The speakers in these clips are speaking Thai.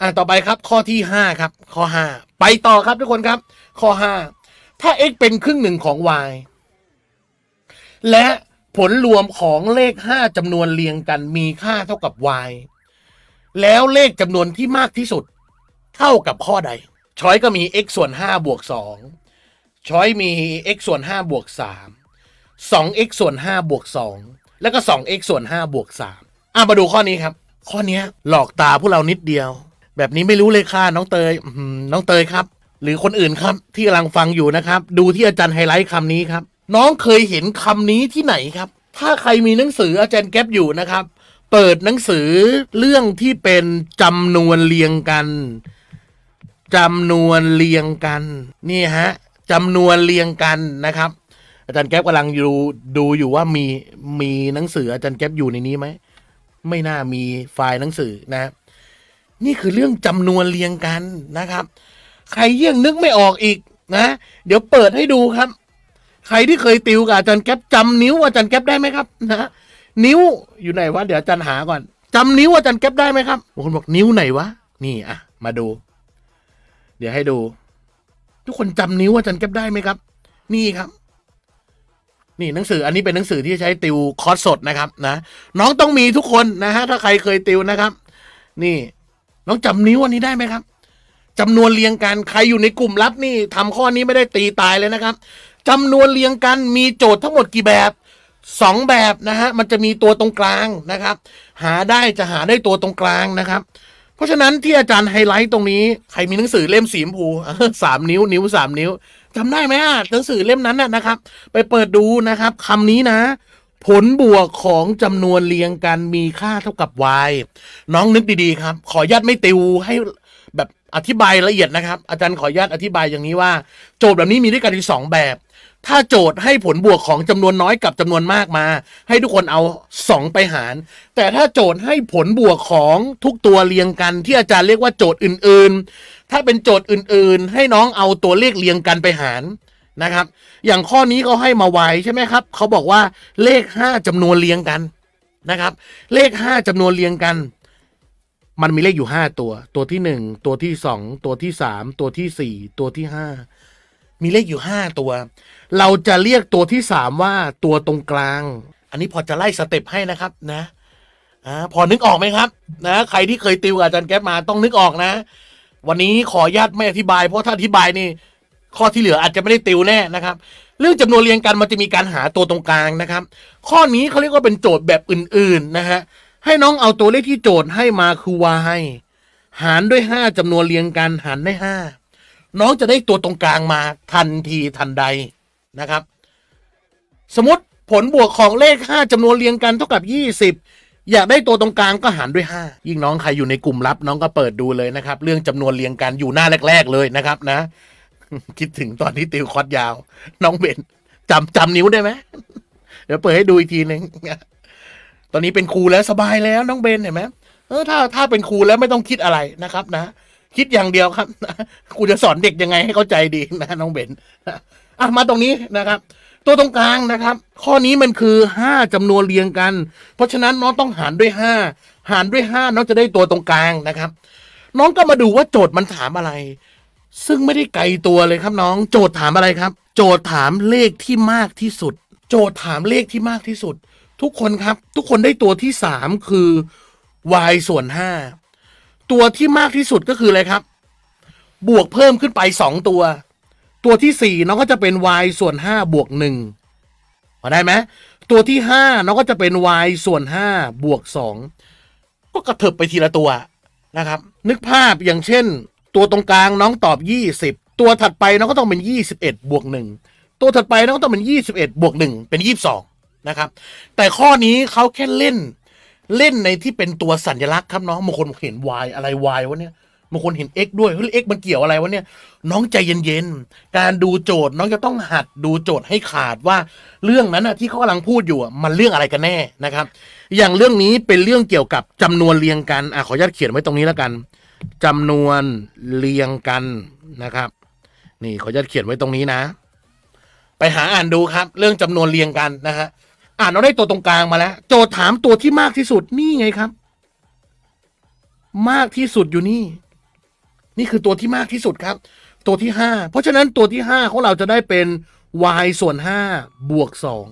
อ่าต่อไปครับข้อที่ห้าครับข้อห้าไปต่อครับทุกคนครับข้อห้าถ้า x เป็นครึ่งหนึ่งของ y และผลรวมของเลขห้าจำนวนเรียงกันมีค่าเท่ากับ y แล้วเลขจำนวนที่มากที่สุด เท่ากับข้อใด ช้อยก็มี x ส่วน5บวก2ช้อยมี x ส่วน5บวก3 2x ส่วน5บวก2แล้วก็ 2x ส่วน5บวก3อ่ะมาดูข้อนี้ครับ ข้อนี้หลอกตาพวกเรานิดเดียวแบบนี้ไม่รู้เลยค่ะน้องเตยน้องเตยครับ หรือคนอื่นครับที่กำลังฟังอยู่นะครับ ดูที่อาจารย์ไฮไลท์คำนี้ครับ น้องเคยเห็นคำนี้ที่ไหนครับ ถ้าใครมีหนังสืออาจารย์แก๊ปอยู่นะครับ เปิดหนังสือเรื่องที่เป็นจำนวนเรียงกันจำนวนเรียงกัน นี่ฮะจำนวนเรียงกันนะครับ อาจารย์แก๊ปกำลังดูดูอยู่ว่ามีมีหนังสือ อาจารย์แก๊ปอยู่ในนี้ไหมไม่น่ามีไฟล์หนังสือนะครับนี่คือเรื่องจำนวนเรียงกันนะครับ ใครเยี่ยงนึกไม่ออกอีกนะ เดี๋ยวเปิดให้ดูครับ ใครที่เคยติวกับอาจารย์แก๊ปจำนิ้วอาจารย์แก๊ปได้ไหมครับนะนิ้วอยู่ไหนวะเดี๋ยวอาจารย์หาก่อนจำนิ้วอาจารย์แก๊ปได้ไหมครับบางคนบอกนิ้วไหนวะนี่อ่ะมาดู เดี๋ยวให้ดู ทุกคนจำนิ้วอาจารย์แก๊ปได้ไหมครับ นี่ครับ นี่หนังสือ อันนี้เป็นหนังสือที่ใช้ติวคอร์สสดนะครับนะน้องต้องมีทุกคนนะฮะถ้าใครเคยติวนะครับ นี่น้องจำนิ้วอันนี้ได้ไหมครับ จำนวนเรียงกันใครอยู่ในกลุ่มลับนี่ทำข้อนี้ไม่ได้ตีตายเลยนะครับ จำนวนเรียงกันมีโจทย์ทั้งหมดกี่แบบสองแบบนะฮะมันจะมีตัวตรงกลางนะครับ หาได้จะหาได้ตัวตรงกลางนะครับ เพราะฉะนั้นที่อาจารย์ไฮไลท์ตรงนี้ ใครมีหนังสือเล่มสีมพูสามนิ้ว นิ้วสามนิ้วจำได้ไหมอ่ะหนังสือเล่มนั้นนะนะครับ ไปเปิดดูนะครับคำนี้นะผลบวกของจำนวนเรียงกันมีค่าเท่ากับ y น้องนึกดีๆครับ ขออนุญาตไม่ติวให้แบบอธิบายละเอียดนะครับอาจารย์ขออนุญาตอธิบายอย่างนี้ว่า โจทย์แบบนี้มีด้วยกันอี่สองแบบ ถ้าโจทย์ให้ผลบวกของจำนวนน้อยกับจำนวนมากมา ให้ทุกคนเอา2ไปหาร แต่ถ้าโจทย์ให้ผลบวกของทุกตัวเรียงกันที่อาจารย์เรียกว่าโจทย์อื่นๆ ถ้าเป็นโจทย์อื่นๆ ให้น้องเอาตัวเลขเรียงกันไปหารนะครับ อย่างข้อนี้เขาให้มาไว้ใช่ไหมครับเขาบอกว่าเลข5จำนวนเรียงกันนะครับ เลข5จำนวนเรียงกัน มันมีเลขอยู่ 5 ตัว ตัวที่1ตัวที่2ตัวที่3ตัวที่4ตัวที่5มีเลขอยู่5ตัว เราจะเรียกตัวที่3ว่าตัวตรงกลาง อันนี้พอจะไล่สเต็ปให้นะครับ นะอ่าพอนึกออกไหมครับ นะ ใครที่เคยติวกับอาจารย์แก๊ปมาต้องนึกออกนะ วันนี้ขออนุญาตไม่อธิบายเพราะถ้าอธิบายนี่ข้อที่เหลืออาจจะไม่ได้ติวแน่นะครับ เรื่องจำนวนเรียงกันมันจะมีการหาตัวตรงกลางนะครับ ข้อนี้เขาเรียกว่าเป็นโจทย์แบบอื่นๆนะฮะให้น้องเอาตัวเลขที่โจทย์ให้มาคือใหารด้วย5จำนวนเรียงกันหารได้5น้องจะได้ตัวตรงกลางมาทันทีทันใดนะครับ สมมติผลบวกของเลข5จำนวนเรียงกันเท่ากับ20อยากได้ตัวตรงกลางก็หารด้วย5ยิ่งน้องใครอยู่ในกลุ่มลับ น้องก็เปิดดูเลยนะครับ เรื่องจำนวนเรียงกันอยู่หน้าแรกๆ เลยนะครับนะคิดถึงตอนที่ติวคอดยาว น้องเบนจำจำนิ้วได้ไหมเดี๋ยวเปิดให้ดูอีกทีหนึ่งตอนนี้เป็นครูแล้ว สบายแล้ว น้องเบนเห็นไหมเออถ้าถ้าเป็นครูแล้วไม่ต้องคิดอะไรนะครับ นะคิดอย่างเดียวครับครูจะสอนเด็กยังไงให้เข้าใจดีนะ น้องเบนอ่ะมาตรงนี้นะครับ ตัวตรงกลางนะครับ ข้อนี้มันคือห้าจำนวนเรียงกัน เพราะฉะนั้นน้องต้องหารด้วยห้าหารด้วยห้าน้องจะได้ตัวตรงกลางนะครับ น้องก็มาดูว่าโจทย์มันถามอะไรซึ่งไม่ได้ไกลตัวเลยครับน้อง โจทย์ถามอะไรครับ โจทย์ถามเลขที่มากที่สุด โจทย์ถามเลขที่มากที่สุด ทุกคนครับ ทุกคนได้ตัวที่สามคือ y ส่วนห้าตัวที่มากที่สุดก็คืออะไรครับ บวกเพิ่มขึ้นไปสองตัว ตัวที่สี่น้องก็จะเป็น y ส่วนห้าบวกหนึ่งพอได้ไหมตัวที่ห้าน้องก็จะเป็น y ส่วนห้าบวกสองก็กระเถิบไปทีละตัวนะครับ นึกภาพอย่างเช่นตัวตรงกลางน้องตอบยี่สิบตัวถัดไปน้องก็ต้องเป็นยี่สิบเอ็ดบวกหนึ่งตัวถัดไปน้องก็ต้องเป็นยี่สิบเอ็ดบวกหนึ่งเป็นยี่สิบสองนะครับแต่ข้อนี้เขาแค่เล่น เล่นในที่เป็นตัวสัญลักษณ์ครับ น้องบางคนเห็น y อะไร y วะเนี่ยบางคนเห็น x ด้วยเฮ้ย x มันเกี่ยวอะไรวะเนี่ยน้องใจเย็นๆการดูโจทย์น้องจะต้องหัดดูโจทย์ให้ขาดว่าเรื่องนั้นนะที่เขากำลังพูดอยู่มันเรื่องอะไรกันแน่นะครับ อย่างเรื่องนี้เป็นเรื่องเกี่ยวกับจำนวนเรียงกันอ่ะขออนุญาตเขียนไว้ตรงนี้แล้วกันจำนวนเรียงกันนะครับ นี่ขอจะเขียนไว้ตรงนี้นะ ไปหาอ่านดูครับเรื่องจำนวนเรียงกันนะฮะอ่านเราได้ตัวตรงกลางมาแล้วโจทย์ถามตัวที่มากที่สุดนี่ไงครับ มากที่สุดอยู่นี่ นี่คือตัวที่มากที่สุดครับ ตัวที่ห้าเพราะฉะนั้นตัวที่ห้าของเราจะได้เป็น y ส่วนห้าบวกสอง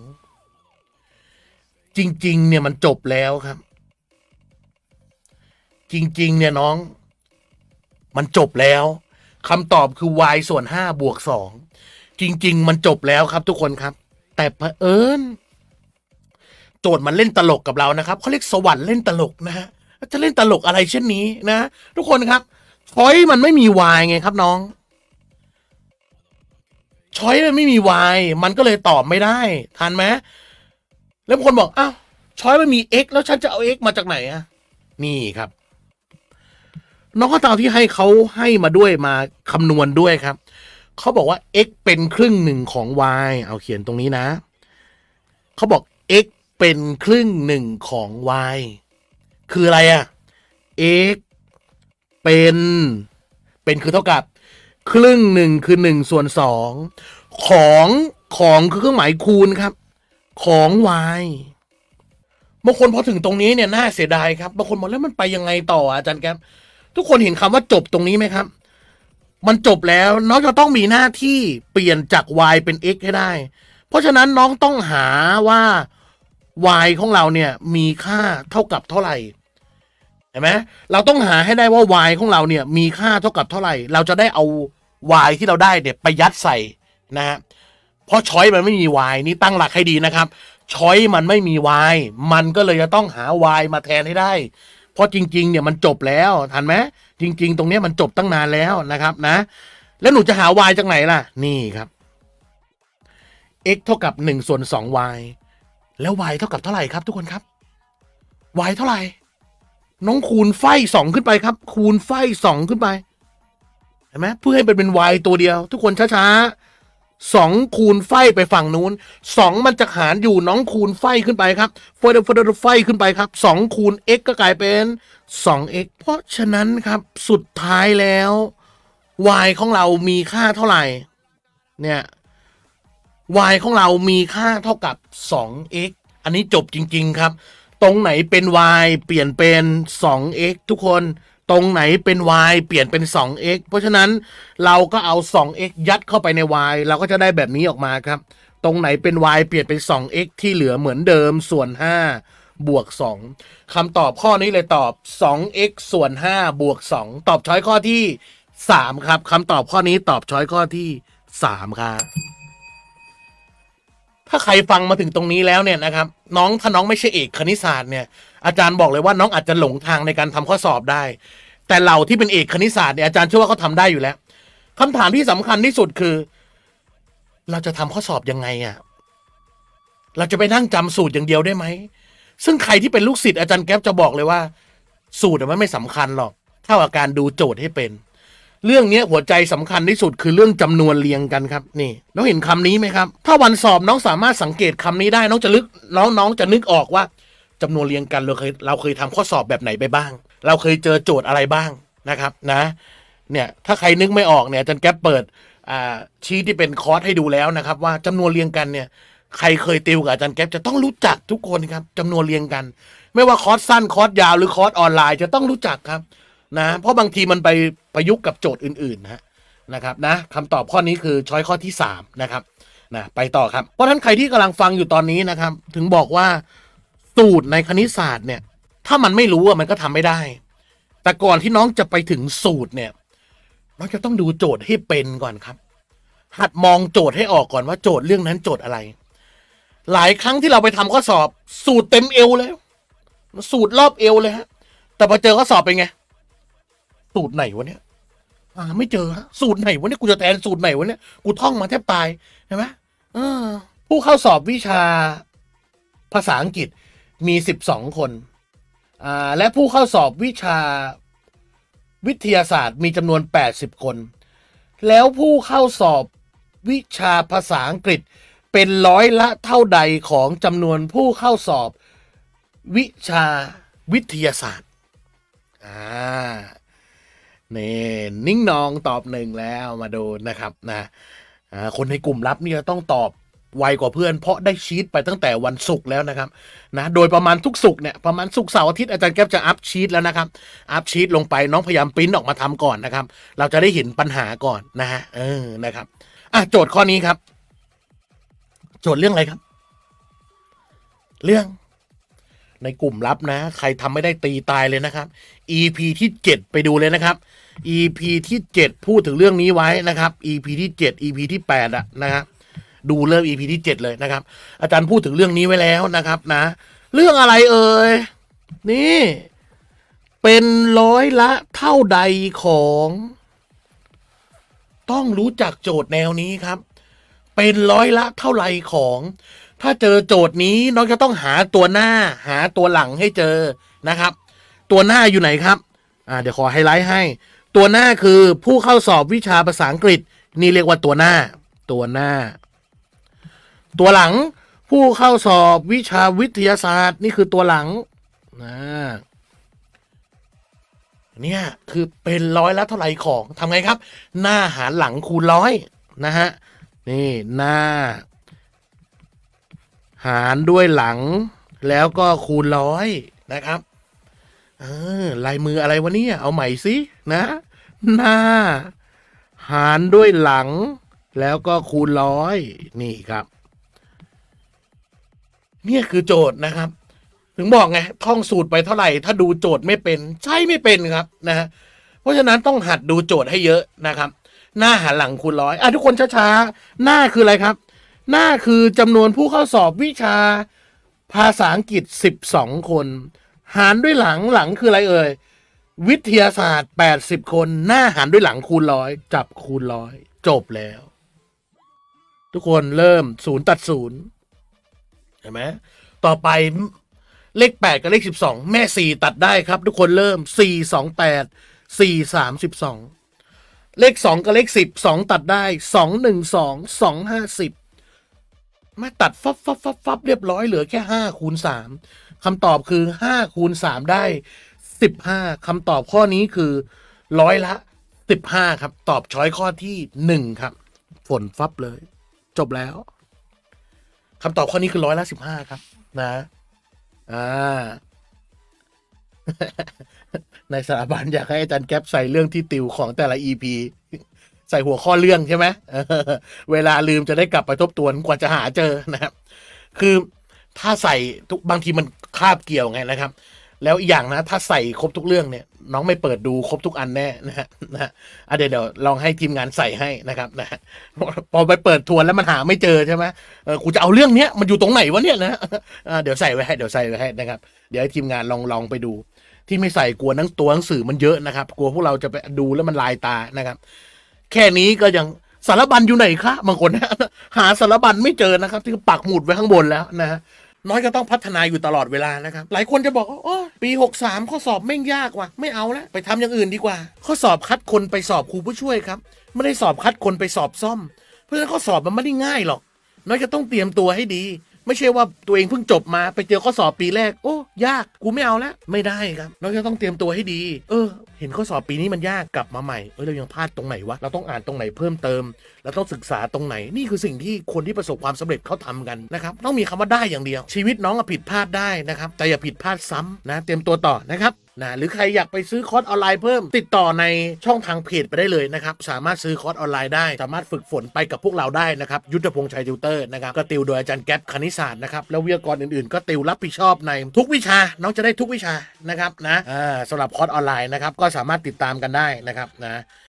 จริง ๆเนี่ยมันจบแล้วครับ จริง ๆ เนี่ยน้องมันจบแล้วคำตอบคือ y ส่วน 5 บวก2จริง ๆ มันจบแล้วครับ ทุกคนครับ แต่เผอิญโจทย์มันเล่นตลกกับ เรา นะครับเขาเรียกสวรรค์เล่นตลก นะฮะจะเล่นตลกอะไรเช่นนี้นะ ทุกคนครับช้อยมันไม่มี y ไงครับ น้องช้อยมันไม่มี y มันก็เลยตอบไม่ได้ทันไหมแล้วคนบอกอ้าวช้อยมันมี x แล้วฉันจะเอา x มาจากไหนอะนี่ครับน้องก็ตามที่ให้เขาให้มาด้วยมาคำนวณด้วยครับเขาบอกว่า x เป็นครึ่งหนึ่งของ y เอาเขียนตรงนี้นะเขาบอก x เป็นครึ่งหนึ่งของ y คืออะไรอะ x เป็น เป็น คือเท่ากับครึ่งหนึ่งคือหนึ่งส่วนสองของ ของคือเครื่องหมายคูณครับของ y บางคนพอถึงตรงนี้เนี่ยน่าเสียดายครับบางคนบอกแล้วมันไปยังไงต่ออาจารย์แกทุกคนเห็นคำว่าจบตรงนี้ไหมครับ มันจบแล้วน้องจะต้องมีหน้าที่เปลี่ยนจาก y เป็น x ให้ได้ เพราะฉะนั้นน้องต้องหาว่า y ของเราเนี่ยมีค่าเท่ากับเท่าไหร่ เห็นไหมเราต้องหาให้ได้ว่า y ของเราเนี่ยมีค่าเท่ากับเท่าไหร่ เราจะได้เอา y ที่เราได้เนี่ยไปยัดใส่นะฮะ เพราะช้อยมันไม่มี y นี่ตั้งหลักให้ดีนะครับ ช้อยมันไม่มี y มันก็เลยจะต้องหา y มาแทนให้ได้พราะจริงๆ เนี่ยมันจบแล้ว ทันไหมจริงๆ ตรงนี้มันจบตั้งนานแล้วนะครับนะ แล้วหนูจะหาวายจากไหนล่ะ นี่ครับ x เท่ากับ 1 ส่วน 2 y แล้ว y เท่ากับเท่าไหร่ครับ ทุกคนครับ y เท่าไหร่ น้องคูณไฟสองขึ้นไปครับ คูณไฟสองขึ้นไปเห็นไหมเพื่อให้เป็นเป็น y ตัวเดียว ทุกคน ช้า ๆสองคูณไฟไปฝั่งนู้นสองมันจะหารอยู่น้องคูณไฟขึ้นไปครับโฟ์ดโฟ์ดไฟขึ้นไปครับสองคูณ x ก็กลายเป็น 2x เพราะฉะนั้นครับ สุดท้ายแล้ว y ของเรามีค่าเท่าไหร่เนี่ย y ของเรามีค่าเท่ากับ 2x อันนี้จบจริงๆครับ ตรงไหนเป็น y เปลี่ยนเป็น 2x ทุกคนตรงไหนเป็น y เปลี่ยนเป็น 2x เพราะฉะนั้นเราก็เอา 2x ยัดเข้าไปใน y เราก็จะได้แบบนี้ออกมาครับ ตรงไหนเป็น y เปลี่ยนเป็น 2x ที่เหลือเหมือนเดิมส่วน5บวก 2คำตอบข้อนี้เลยตอบ 2x ส่วน5บวก2ตอบช้อยข้อที่ 3 ครับคำตอบข้อนี้ตอบช้อยข้อที่ 3ครับถ้าใครฟังมาถึงตรงนี้แล้วเนี่ยนะครับ น้องถ้าน้องไม่ใช่เอกคณิตศาสตร์เนี่ย อาจารย์บอกเลยว่าน้องอาจจะหลงทางในการทำข้อสอบได้ แต่เราที่เป็นเอกคณิตศาสตร์เนี่ยอาจารย์เชื่อว่าเขาทาได้อยู่แล้ว คำถามที่สำคัญที่สุดคือ เราจะทำข้อสอบยังไงอะ่ะเราจะไปนั่งจำสูตรอย่างเดียวได้ไหมซึ่งใครที่เป็นลูกศิษย์อาจารย์แก๊ปจะบอกเลยว่า สูตรมันไม่สำคัญหรอกเท่ากับการดูโจทย์ให้เป็นเรื่องนี้หัวใจสำคัญที่สุดคือเรื่องจำนวนเรียงกันครับนี่แล้วเห็นคำนี้ไหมครับ ถ้าวันสอบน้องสามารถสังเกตคำนี้ได้น้องจะลึกน้องน้อง จะนึกออกว่า จำนวนเรียงกัน เราเคยเราเคยทำข้อสอบแบบไหนไปบ้าง เราเคยเจอโจทย์อะไรบ้างนะครับนะเนี่ยถ้าใครนึกไม่ออกเนี่ยจันแก๊ปเปิดชี้ที่เป็นคอร์สให้ดูแล้วนะครับ ว่าจำนวนเรียงกันเนี่ยใครเคยติวกับอาจารย์แก๊ปจะต้องรู้จักทุกคนครับจำนวนเรียงกัน ไม่ว่าคอร์สสั้นคอร์สยาวหรือคอร์สออนไลน์ จะต้องรู้จักครับนะเพราะบางทีมันไปประยุกต์กับโจทย์อื่นๆนะนะครับนะคำตอบข้อนี้คือช้อยข้อที่ 3 นะครับนะไปต่อครับเพราะท่านใครที่กำลังฟังอยู่ตอนนี้นะครับ ถึงบอกว่าสูตรในคณิตศาสตร์เนี่ย ถ้ามันไม่รู้อะมันก็ทำไม่ได้ แต่ก่อนที่น้องจะไปถึงสูตรเนี่ยน้องจะต้องดูโจทย์ให้เป็นก่อนครับ หัดมองโจทย์ให้ออกก่อนว่าโจทย์เรื่องนั้น โจทย์อะไร หลายครั้งที่เราไปทำข้อสอบ สูตรเต็มเอวเลยสูตรรอบเอวเลยฮะแต่พอเจอข้อสอบเป็นไงสูตรไหนวะเนี่ย อ่า ไม่เจอฮะสูตรไหนวะเนี่ยกูจะแทนสูตรไหนวะเนี่ยกูท่องมาแทบตายเห็นไหมผู้เข้าสอบวิชาภาษาอังกฤษมีสิบสองคนอ่าและผู้เข้าสอบวิชาวิทยาศาสตร์มีจำนวนแปดสิบคน แล้วผู้เข้าสอบวิชาภาษาอังกฤษ เป็นร้อยละเท่าใดของจำนวนผู้เข้าสอบวิชาวิทยาศาสตร์อ่านี่นิ่งนองตอบหนึ่งแล้วมาดูนะครับ นะคนในกลุ่มลับนี่จะต้องตอบไวกว่าเพื่อน เพราะได้ชีตไปตั้งแต่วันศุกร์แล้วนะครับนะโดยประมาณทุกศุกร์เนี่ยประมาณศุกร์เสาร์อาทิตย์อาจารย์แก๊ปจะอัพชีตแล้วนะครับ อัพชีตลงไปน้องพยายามปริ้นออกมาทำก่อนนะครับ เราจะได้เห็นปัญหาก่อนนะฮะเออนะครับอ่ะโจทย์ข้อนี้ครับ โจทย์เรื่องอะไรครับ เรื่องในกลุ่มลับนะ ใครทำไม่ได้ตีตายเลยนะครับ EP ที่ 7 ไปดูเลยนะครับ EP ที่ 7 พูดถึงเรื่องนี้ไว้นะครับ EP ที่ 7 EP ที่8อะนะครับดูเริ่ม EP ที่ 7 เลยนะครับอาจารย์พูดถึงเรื่องนี้ไว้แล้วนะครับ นะ เรื่องอะไรเอ่ยนี่ เป็นร้อยละเท่าใดของ ต้องรู้จักโจทย์แนวนี้ครับ เป็นร้อยละเท่าไรของถ้าเจอโจทย์นี้น้องจะต้องหาตัวหน้าหาตัวหลังให้เจอนะครับ ตัวหน้าอยู่ไหนครับอ่าเดี๋ยวขอไฮไลท์ให้ ตัวหน้าคือผู้เข้าสอบวิชาภาษาอังกฤษนี่เรียกว่าตัวหน้าตัวหน้า ตัวหลังผู้เข้าสอบวิชาวิทยาศาสตร์นี่คือตัวหลังนะเนี่ยคือเป็นร้อยละเท่าไหร่ของทำไงครับ หน้าหารหลังคูณร้อยนะฮะนี่หน้าหารด้วยหลังแล้วก็คูณร้อยนะครับเออลายมืออะไรวะเนี่ยเอาใหม่สินะ หน้า หารด้วยหลังแล้วก็คูณร้อยนี่ครับ เนี่ยคือโจทย์นะครับ ถึงบอกไงท่องสูตรไปเท่าไหร่ ถ้าดูโจทย์ไม่เป็น ใช่ไม่เป็นครับนะะเพราะฉะนั้นต้องหัดดูโจทย์ให้เยอะนะครับ หน้าหารหลังคูณร้อยอ่ะทุกคนช้าๆหน้าคืออะไรครับหน้าคือจำนวนผู้เข้าสอบวิชา ภาษาอังกฤษ 12 คน หารด้วยหลังหลังคืออะไรเอ่ย วิทยาศาสตร์ 80 คน หน้าหารด้วยหลังคูณร้อยจับคูณร้อยจบแล้ว ทุกคนเริ่มศูนย์ตัดศูนย์เห็นไหมต่อไปเลข 8 กับเลข 12 แม่ 4 ตัดได้ครับ ทุกคนเริ่ม 4 2 8 4 3 12 เลข 2 กับเลข 10 2 ตัดได้ 2 1 2 2 5 10มาตัด ฟับฟับฟับฟับเรียบร้อยเหลือ แค่ห้าคูณสามคำตอบคือห้าคูณสามได้สิบห้าคำตอบข้อนี้คือ ร้อยละสิบห้าครับ ตอบช้อยข้อที่หนึ่งครับ ฝนฟับเลย จบแล้วคำตอบข้อนี้คือร้อยละสิบห้าครับ นะ อ่า ในสถาบันอยากให้อาจารย์แก๊ปใส่เรื่องที่ติวของแต่ละ EP ใส่หัวข้อเรื่องใช่ไหมเวลาลืมจะได้กลับไปทบทวนกว่าจะหาเจอนะครับ คือถ้าใส่ทุกบางทีมันคาบเกี่ยวไงนะครับ แล้วอีกอย่างนะถ้าใส่ครบทุกเรื่องเนี่ย น้องไม่เปิดดูครบทุกอันแน่นะฮะนะเดี๋ยวเดี๋ยวลองให้ทีมงานใส่ให้นะครับนะพอไปเปิดทวนแล้วมันหาไม่เจอใช่ไหมเออกูจะเอาเรื่องเนี้ยมันอยู่ตรงไหนวะเนี่ยนะเดี๋ยวใส่ไว้ให้เดี๋ยวใส่ไว้ให้นะครับ เดี๋ยวให้ทีมงานลองลองไปดู ที่ไม่ใส่กลัวนังตัวหนังสือมันเยอะนะครับ กลัวพวกเราจะไปดูแล้วมันลายตานะครับแค่นี้ก็ยังสารบัญอยู่ไหนคะบางคนนะหาสารบัญไม่เจอนะครับที่ปักหมุดไว้ข้างบนแล้วนะน้อยก็ต้องพัฒนาอยู่ตลอดเวลานะครับ หลายคนจะบอกว่าโอ้ปี63ข้อสอบไม่ยากว่ะไม่เอาละไปทำอย่างอื่นดีกว่า ข้อสอบคัดคนไปสอบครูผู้ช่วยครับ ไม่ได้สอบคัดคนไปสอบซ่อม เพราะฉะนั้นข้อสอบมันไม่ได้ง่ายหรอก น้อยก็ต้องเตรียมตัวให้ดีไม่ใช่ว่าตัวเองเพิ่งจบมา ไปเจอข้อสอบปีแรกโอ้ยากกูไม่เอาละไม่ได้ครับเราจะต้องเตรียมตัวให้ดีเออ เห็นข้อสอบปีนี้มันยากกลับมาใหม่เออเรายังพลาดตรงไหนวะเราต้องอ่านตรงไหนเพิ่มเติมเราต้องศึกษาตรงไหนนี่คือสิ่งที่คนที่ประสบความสำเร็จเขาทำกันนะครับต้องมีคำว่าได้อย่างเดียวชีวิตน้องผิดพลาดได้นะครับ แต่อย่าผิดพลาดซ้ำนะเตรียมตัวต่อนะครับนะหรือใคร อยากไปซื้อคอร์สออนไลน์เพิ่มติดต่อในช่องทางเพจไปได้เลยนะครับสามารถซื้อคอร์สออนไลน์ได้สามารถฝึกฝนไปกับพวกเราได้นะครับ ยุทธพงษ์ชัยติวเตอร์นะครับก็ติวโดยอาจารย์แก๊ปคณิตศาสตร์นะครับแล้ววิทยากรอื่นๆ ก็ติวรับผิดชอบในทุกวิชา น้องจะได้ทุกวิชานะครับนะสำหรับคอร์สออนไลน์นะครับก็สามารถติดตามกันได้นะครับนะ